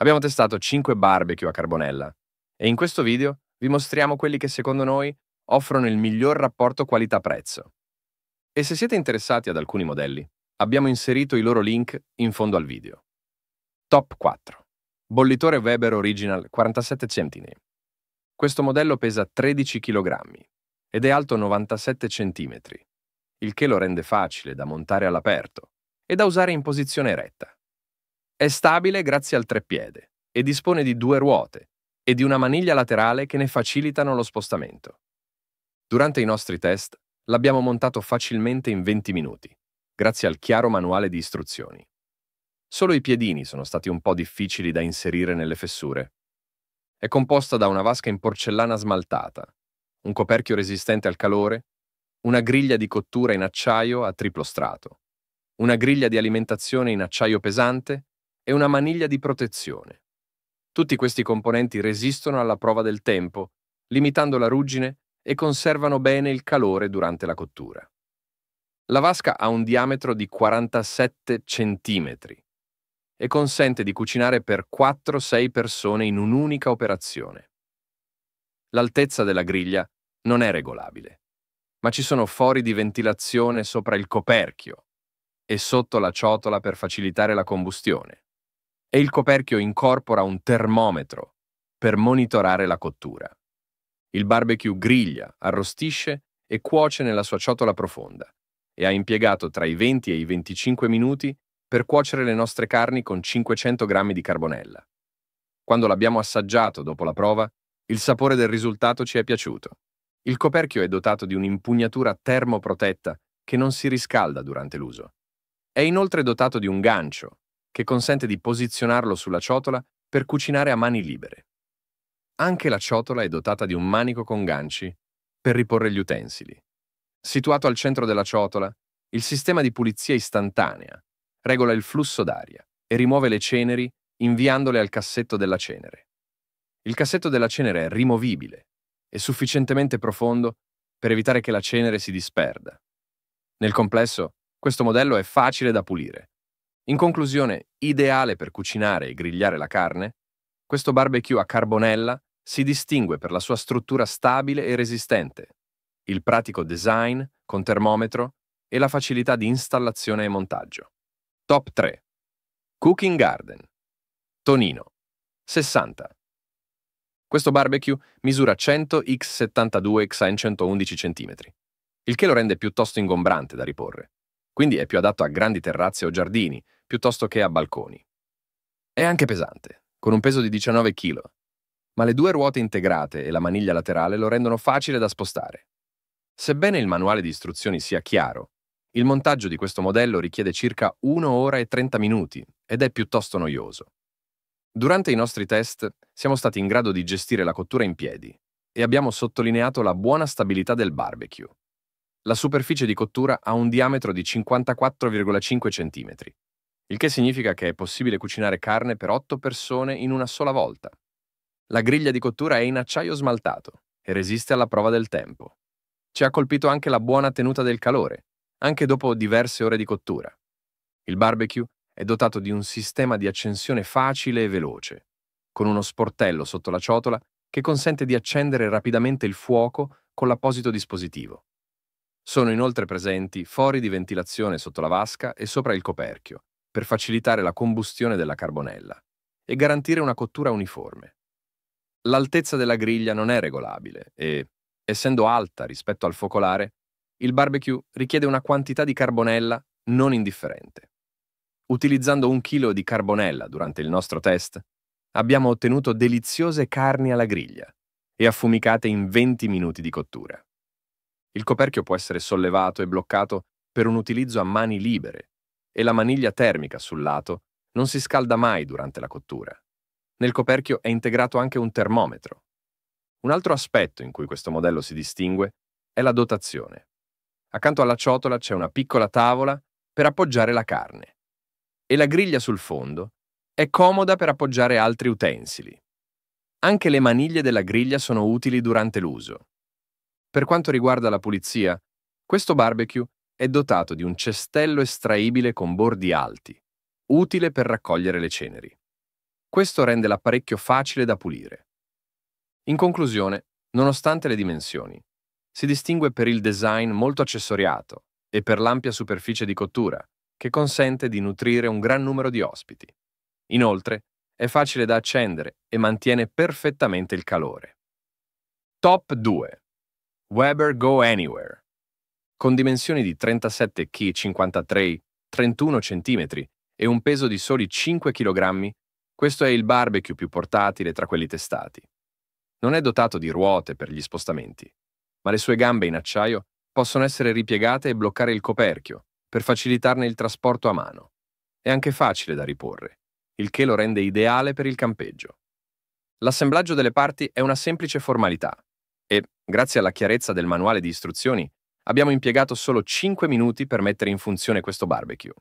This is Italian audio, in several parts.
Abbiamo testato 5 barbecue a carbonella e in questo video vi mostriamo quelli che secondo noi offrono il miglior rapporto qualità-prezzo. E se siete interessati ad alcuni modelli, abbiamo inserito i loro link in fondo al video. Top 4. Bollitore Weber Original 47 centine. Questo modello pesa 13 kg ed è alto 97 cm, il che lo rende facile da montare all'aperto e da usare in posizione eretta. È stabile grazie al treppiede e dispone di due ruote e di una maniglia laterale che ne facilitano lo spostamento. Durante i nostri test l'abbiamo montato facilmente in 20 minuti, grazie al chiaro manuale di istruzioni. Solo i piedini sono stati un po' difficili da inserire nelle fessure. È composta da una vasca in porcellana smaltata, un coperchio resistente al calore, una griglia di cottura in acciaio a triplo strato, una griglia di alimentazione in acciaio pesante e una maniglia di protezione. Tutti questi componenti resistono alla prova del tempo, limitando la ruggine e conservano bene il calore durante la cottura. La vasca ha un diametro di 47 cm e consente di cucinare per 4-6 persone in un'unica operazione. L'altezza della griglia non è regolabile, ma ci sono fori di ventilazione sopra il coperchio e sotto la ciotola per facilitare la combustione e il coperchio incorpora un termometro per monitorare la cottura. Il barbecue griglia, arrostisce e cuoce nella sua ciotola profonda e ha impiegato tra i 20 e i 25 minuti per cuocere le nostre carni con 500 grammi di carbonella. Quando l'abbiamo assaggiato dopo la prova, il sapore del risultato ci è piaciuto. Il coperchio è dotato di un'impugnatura termoprotetta che non si riscalda durante l'uso. È inoltre dotato di un gancio che consente di posizionarlo sulla ciotola per cucinare a mani libere. Anche la ciotola è dotata di un manico con ganci per riporre gli utensili. Situato al centro della ciotola, il sistema di pulizia istantanea regola il flusso d'aria e rimuove le ceneri inviandole al cassetto della cenere. Il cassetto della cenere è rimovibile e sufficientemente profondo per evitare che la cenere si disperda. Nel complesso, questo modello è facile da pulire in conclusione, ideale per cucinare e grigliare la carne, questo barbecue a carbonella si distingue per la sua struttura stabile e resistente, il pratico design con termometro e la facilità di installazione e montaggio. Top 3. Cooking Garden. Tonino. 60. Questo barbecue misura 100 x 72 x 111 cm, il che lo rende piuttosto ingombrante da riporre. Quindi è più adatto a grandi terrazze o giardini, piuttosto che a balconi. È anche pesante, con un peso di 19 kg, ma le due ruote integrate e la maniglia laterale lo rendono facile da spostare. Sebbene il manuale di istruzioni sia chiaro, il montaggio di questo modello richiede circa 1 ora e 30 minuti ed è piuttosto noioso. Durante i nostri test siamo stati in grado di gestire la cottura in piedi e abbiamo sottolineato la buona stabilità del barbecue. La superficie di cottura ha un diametro di 54,5 cm il che significa che è possibile cucinare carne per 8 persone in una sola volta. La griglia di cottura è in acciaio smaltato e resiste alla prova del tempo. Ci ha colpito anche la buona tenuta del calore, anche dopo diverse ore di cottura. Il barbecue è dotato di un sistema di accensione facile e veloce, con uno sportello sotto la ciotola che consente di accendere rapidamente il fuoco con l'apposito dispositivo. Sono inoltre presenti fori di ventilazione sotto la vasca e sopra il coperchio, per facilitare la combustione della carbonella e garantire una cottura uniforme. L'altezza della griglia non è regolabile e, essendo alta rispetto al focolare, il barbecue richiede una quantità di carbonella non indifferente. Utilizzando un chilo di carbonella durante il nostro test, abbiamo ottenuto deliziose carni alla griglia e affumicate in 20 minuti di cottura. Il coperchio può essere sollevato e bloccato per un utilizzo a mani libere e la maniglia termica sul lato non si scalda mai durante la cottura. Nel coperchio è integrato anche un termometro. Un altro aspetto in cui questo modello si distingue è la dotazione. Accanto alla ciotola c'è una piccola tavola per appoggiare la carne e la griglia sul fondo è comoda per appoggiare altri utensili. Anche le maniglie della griglia sono utili durante l'uso. Per quanto riguarda la pulizia, questo barbecue è dotato di un cestello estraibile con bordi alti, utile per raccogliere le ceneri. Questo rende l'apparecchio facile da pulire. In conclusione, nonostante le dimensioni, si distingue per il design molto accessoriato e per l'ampia superficie di cottura, che consente di nutrire un gran numero di ospiti. Inoltre, è facile da accendere e mantiene perfettamente il calore. Top 2. Weber Go Anywhere con dimensioni di 37 chi 53, 31 cm e un peso di soli 5 kg, questo è il barbecue più portatile tra quelli testati. Non è dotato di ruote per gli spostamenti, ma le sue gambe in acciaio possono essere ripiegate e bloccare il coperchio per facilitarne il trasporto a mano. È anche facile da riporre, il che lo rende ideale per il campeggio. L'assemblaggio delle parti è una semplice formalità e, grazie alla chiarezza del manuale di istruzioni, abbiamo impiegato solo 5 minuti per mettere in funzione questo barbecue.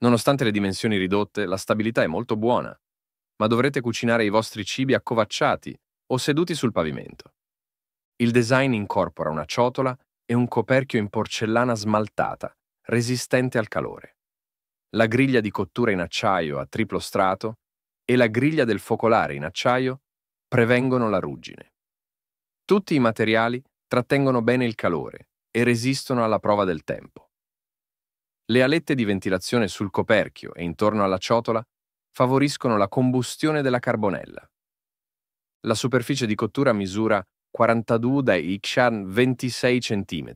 Nonostante le dimensioni ridotte, la stabilità è molto buona, ma dovrete cucinare i vostri cibi accovacciati o seduti sul pavimento. Il design incorpora una ciotola e un coperchio in porcellana smaltata, resistente al calore. La griglia di cottura in acciaio a triplo strato e la griglia del focolare in acciaio prevengono la ruggine. Tutti i materiali trattengono bene il calore e resistono alla prova del tempo. Le alette di ventilazione sul coperchio e intorno alla ciotola favoriscono la combustione della carbonella. La superficie di cottura misura 42 dai Ikshan 26 cm,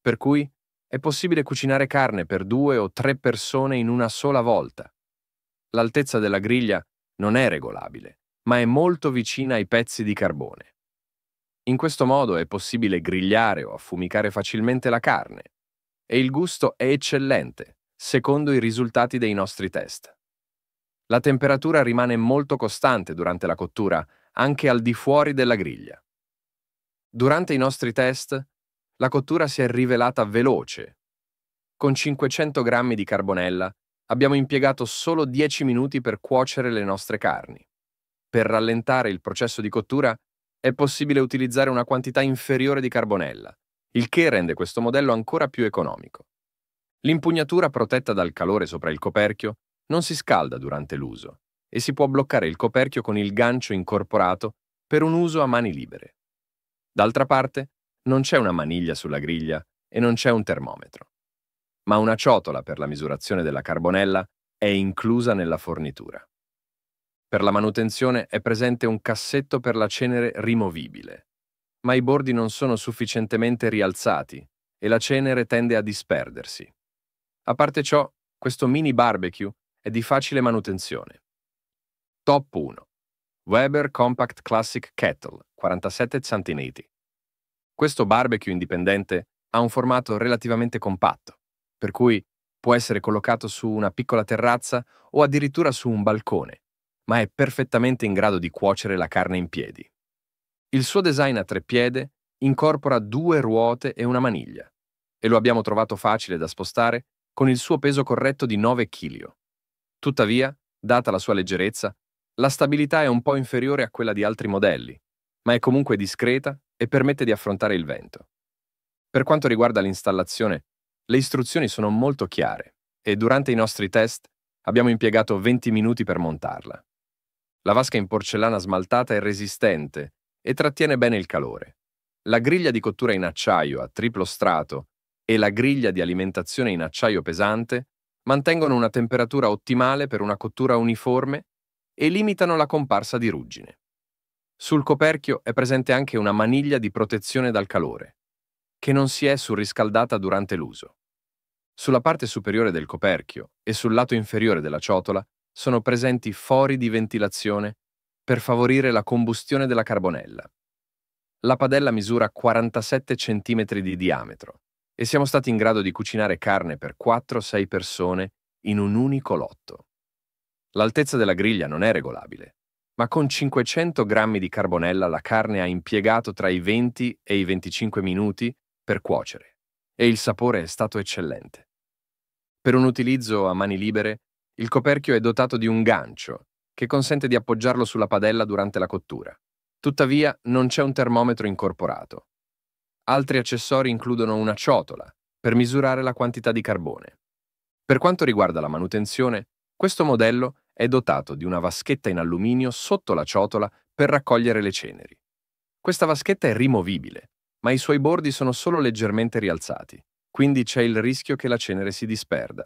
per cui è possibile cucinare carne per due o tre persone in una sola volta. L'altezza della griglia non è regolabile, ma è molto vicina ai pezzi di carbone. In questo modo è possibile grigliare o affumicare facilmente la carne e il gusto è eccellente, secondo i risultati dei nostri test. La temperatura rimane molto costante durante la cottura, anche al di fuori della griglia. Durante i nostri test, la cottura si è rivelata veloce. Con 500 g di carbonella abbiamo impiegato solo 10 minuti per cuocere le nostre carni. Per rallentare il processo di cottura è possibile utilizzare una quantità inferiore di carbonella, il che rende questo modello ancora più economico. L'impugnatura protetta dal calore sopra il coperchio non si scalda durante l'uso e si può bloccare il coperchio con il gancio incorporato per un uso a mani libere. D'altra parte, non c'è una maniglia sulla griglia e non c'è un termometro, ma una ciotola per la misurazione della carbonella è inclusa nella fornitura. Per la manutenzione è presente un cassetto per la cenere rimovibile, ma i bordi non sono sufficientemente rialzati e la cenere tende a disperdersi. A parte ciò, questo mini barbecue è di facile manutenzione. Top 1. Weber Compact Classic Kettle 47 centineti. Questo barbecue indipendente ha un formato relativamente compatto, per cui può essere collocato su una piccola terrazza o addirittura su un balcone ma è perfettamente in grado di cuocere la carne in piedi. Il suo design a tre piede incorpora due ruote e una maniglia, e lo abbiamo trovato facile da spostare con il suo peso corretto di 9 kg. Tuttavia, data la sua leggerezza, la stabilità è un po' inferiore a quella di altri modelli, ma è comunque discreta e permette di affrontare il vento. Per quanto riguarda l'installazione, le istruzioni sono molto chiare e durante i nostri test abbiamo impiegato 20 minuti per montarla. La vasca in porcellana smaltata è resistente e trattiene bene il calore. La griglia di cottura in acciaio a triplo strato e la griglia di alimentazione in acciaio pesante mantengono una temperatura ottimale per una cottura uniforme e limitano la comparsa di ruggine. Sul coperchio è presente anche una maniglia di protezione dal calore, che non si è surriscaldata durante l'uso. Sulla parte superiore del coperchio e sul lato inferiore della ciotola sono presenti fori di ventilazione per favorire la combustione della carbonella. La padella misura 47 cm di diametro e siamo stati in grado di cucinare carne per 4-6 persone in un unico lotto. L'altezza della griglia non è regolabile, ma con 500 grammi di carbonella la carne ha impiegato tra i 20 e i 25 minuti per cuocere e il sapore è stato eccellente. Per un utilizzo a mani libere il coperchio è dotato di un gancio che consente di appoggiarlo sulla padella durante la cottura. Tuttavia non c'è un termometro incorporato. Altri accessori includono una ciotola per misurare la quantità di carbone. Per quanto riguarda la manutenzione, questo modello è dotato di una vaschetta in alluminio sotto la ciotola per raccogliere le ceneri. Questa vaschetta è rimovibile, ma i suoi bordi sono solo leggermente rialzati, quindi c'è il rischio che la cenere si disperda.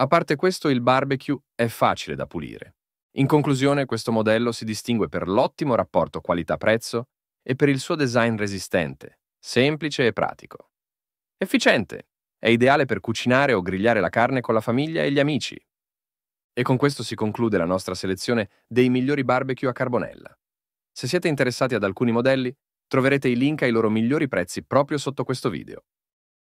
A parte questo, il barbecue è facile da pulire. In conclusione, questo modello si distingue per l'ottimo rapporto qualità-prezzo e per il suo design resistente, semplice e pratico. Efficiente, è ideale per cucinare o grigliare la carne con la famiglia e gli amici. E con questo si conclude la nostra selezione dei migliori barbecue a carbonella. Se siete interessati ad alcuni modelli, troverete i link ai loro migliori prezzi proprio sotto questo video.